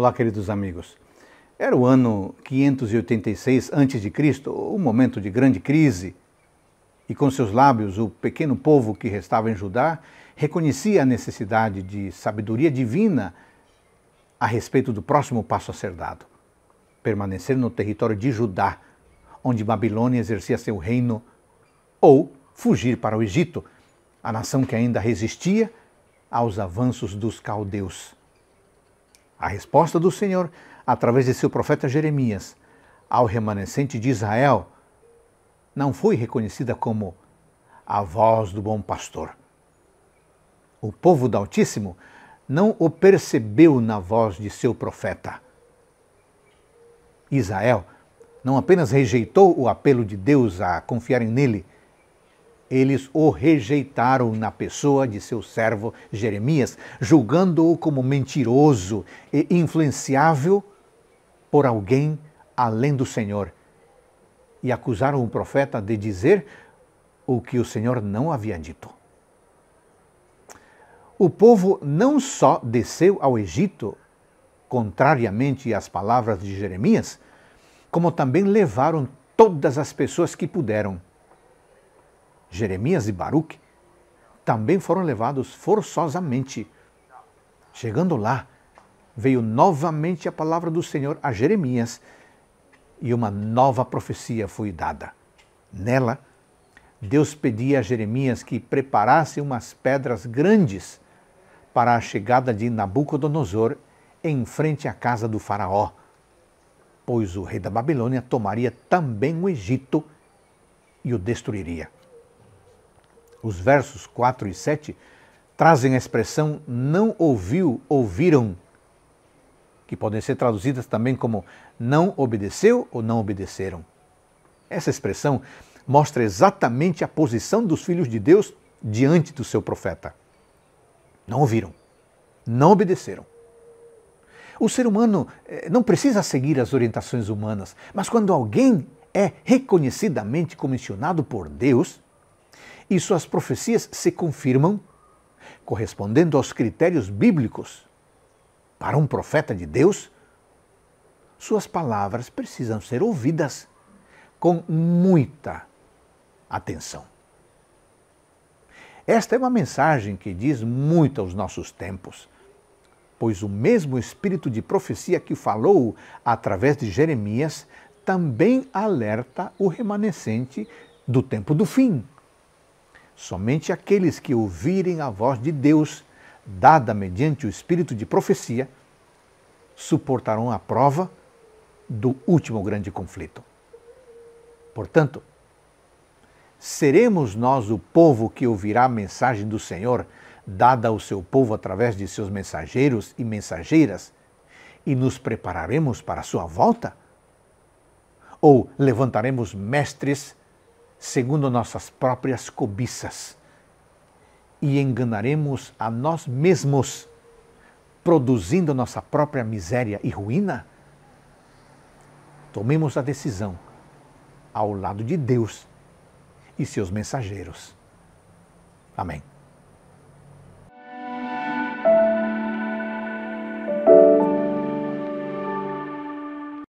Olá, queridos amigos. Era o ano 586 a.C., um momento de grande crise, e com seus lábios o pequeno povo que restava em Judá reconhecia a necessidade de sabedoria divina a respeito do próximo passo a ser dado: permanecer no território de Judá, onde Babilônia exercia seu reino, ou fugir para o Egito, a nação que ainda resistia aos avanços dos caldeus. A resposta do Senhor, através de seu profeta Jeremias, ao remanescente de Israel, não foi reconhecida como a voz do bom pastor. O povo do Altíssimo não o percebeu na voz de seu profeta. Israel não apenas rejeitou o apelo de Deus a confiarem nele, eles o rejeitaram na pessoa de seu servo Jeremias, julgando-o como mentiroso e influenciável por alguém além do Senhor. E acusaram o profeta de dizer o que o Senhor não havia dito. O povo não só desceu ao Egito, contrariamente às palavras de Jeremias, como também levaram todas as pessoas que puderam Jeremias e Baruch, também foram levados forçosamente. Chegando lá, veio novamente a palavra do Senhor a Jeremias e uma nova profecia foi dada. Nela, Deus pedia a Jeremias que preparasse umas pedras grandes para a chegada de Nabucodonosor em frente à casa do Faraó, pois o rei da Babilônia tomaria também o Egito e o destruiria. Os versos 4 e 7 trazem a expressão não ouviu, ouviram, que podem ser traduzidas também como não obedeceu ou não obedeceram. Essa expressão mostra exatamente a posição dos filhos de Deus diante do seu profeta. Não ouviram, não obedeceram. O ser humano eh, não precisa seguir as orientações humanas, mas quando alguém é reconhecidamente comissionado por Deus, e suas profecias se confirmam, correspondendo aos critérios bíblicos. Para um profeta de Deus, suas palavras precisam ser ouvidas com muita atenção. Esta é uma mensagem que diz muito aos nossos tempos, pois o mesmo espírito de profecia que falou através de Jeremias também alerta o remanescente do tempo do fim. Somente aqueles que ouvirem a voz de Deus, dada mediante o espírito de profecia, suportarão a prova do último grande conflito. Portanto, seremos nós o povo que ouvirá a mensagem do Senhor, dada ao seu povo através de seus mensageiros e mensageiras, e nos prepararemos para a sua volta? Ou levantaremos mestres segundo nossas próprias cobiças e enganaremos a nós mesmos, produzindo nossa própria miséria e ruína? Tomemos a decisão ao lado de Deus e seus mensageiros. Amém.